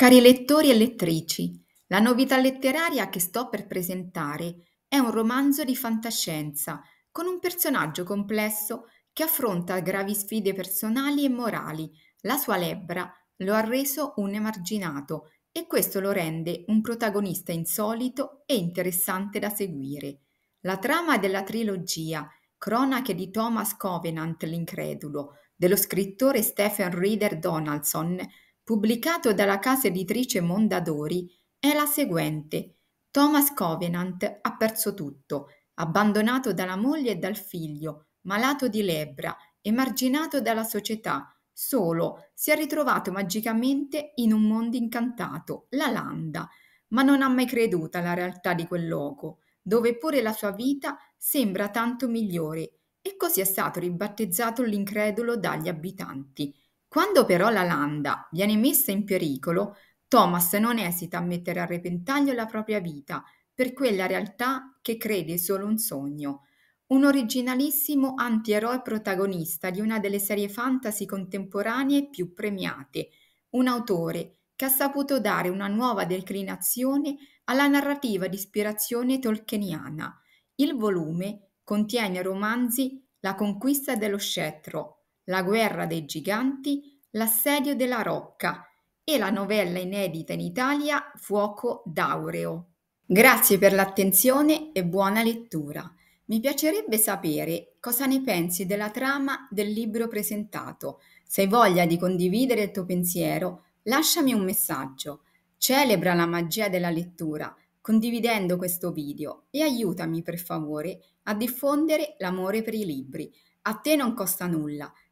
Cari lettori e lettrici, la novità letteraria che sto per presentare è un romanzo di fantascienza con un personaggio complesso che affronta gravi sfide personali e morali. La sua lebbra lo ha reso un emarginato e questo lo rende un protagonista insolito e interessante da seguire. La trama della trilogia Cronache di Thomas Covenant l'incredulo dello scrittore Stephen Reader Donaldson pubblicato dalla casa editrice Mondadori, è la seguente. Thomas Covenant ha perso tutto, abbandonato dalla moglie e dal figlio, malato di lebbra, emarginato dalla società, solo, si è ritrovato magicamente in un mondo incantato, la Landa, ma non ha mai creduto alla realtà di quel luogo, dove pure la sua vita sembra tanto migliore, e così è stato ribattezzato l'incredulo dagli abitanti, quando però la landa viene messa in pericolo, Thomas non esita a mettere a repentaglio la propria vita per quella realtà che crede solo un sogno. Un originalissimo anti-eroe protagonista di una delle serie fantasy contemporanee più premiate, un autore che ha saputo dare una nuova declinazione alla narrativa di ispirazione tolkieniana. Il volume contiene romanzi La conquista dello scettro, la guerra dei giganti, L'assedio della Rocca e la novella inedita in Italia Fuoco d'aureo. Grazie per l'attenzione e buona lettura. Mi piacerebbe sapere cosa ne pensi della trama del libro presentato. Se hai voglia di condividere il tuo pensiero, lasciami un messaggio. Celebra la magia della lettura condividendo questo video e aiutami per favore a diffondere l'amore per i libri. A te non costa nulla